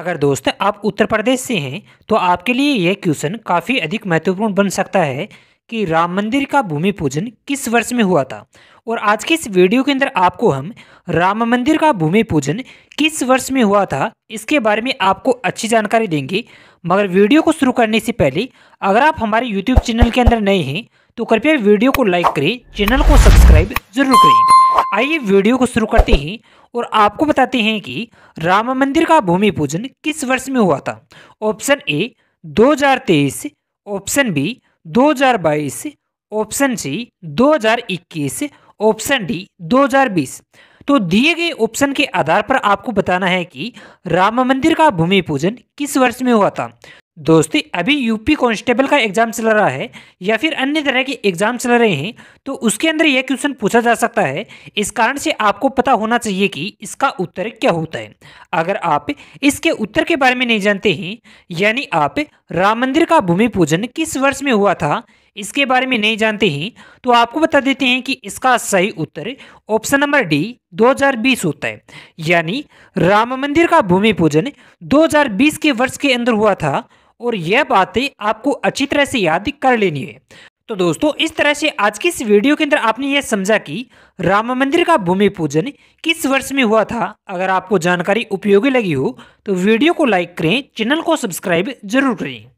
अगर दोस्त आप उत्तर प्रदेश से हैं तो आपके लिए यह क्वेश्चन काफ़ी अधिक महत्वपूर्ण बन सकता है कि राम मंदिर का भूमि पूजन किस वर्ष में हुआ था और आज के इस वीडियो के अंदर आपको हम राम मंदिर का भूमि पूजन किस वर्ष में हुआ था इसके बारे में आपको अच्छी जानकारी देंगे मगर वीडियो को शुरू करने से पहले अगर आप हमारे यूट्यूब चैनल के अंदर नए हैं तो कृपया वीडियो को लाइक करें चैनल को सब्सक्राइब जरूर करें आइए वीडियो को शुरू करते हैं और आपको बताते हैं कि राम मंदिर का भूमि पूजन किस वर्ष में हुआ था option A 2023, option B 2022, option C 2021, option D 2020। तो दिए गए ऑप्शन के आधार पर आपको बताना है कि राम मंदिर का भूमि पूजन किस वर्ष में हुआ था दोस्ती अभी यूपी कांस्टेबल का एग्जाम चल रहा है या फिर अन्य तरह के एग्जाम चल रहे हैं तो उसके अंदर यह क्वेश्चन पूछा जा सकता है इस कारण से आपको पता होना चाहिए कि इसका उत्तर क्या होता है अगर आप इसके उत्तर के बारे में नहीं जानते हैं यानी आप राम मंदिर का भूमि पूजन किस वर्ष में हुआ था इसके बारे में नहीं जानते हैं तो आपको बता देते हैं कि इसका सही उत्तर ऑप्शन नंबर डी 2020 होता है यानी राम मंदिर का भूमि पूजन 2020 के वर्ष के अंदर हुआ था और यह बातें आपको अच्छी तरह से याद कर लेनी है तो दोस्तों इस तरह से आज की इस वीडियो के अंदर आपने यह समझा कि राम मंदिर का भूमि पूजन किस वर्ष में हुआ था अगर आपको जानकारी उपयोगी लगी हो तो वीडियो को लाइक करें चैनल को सब्सक्राइब जरूर करें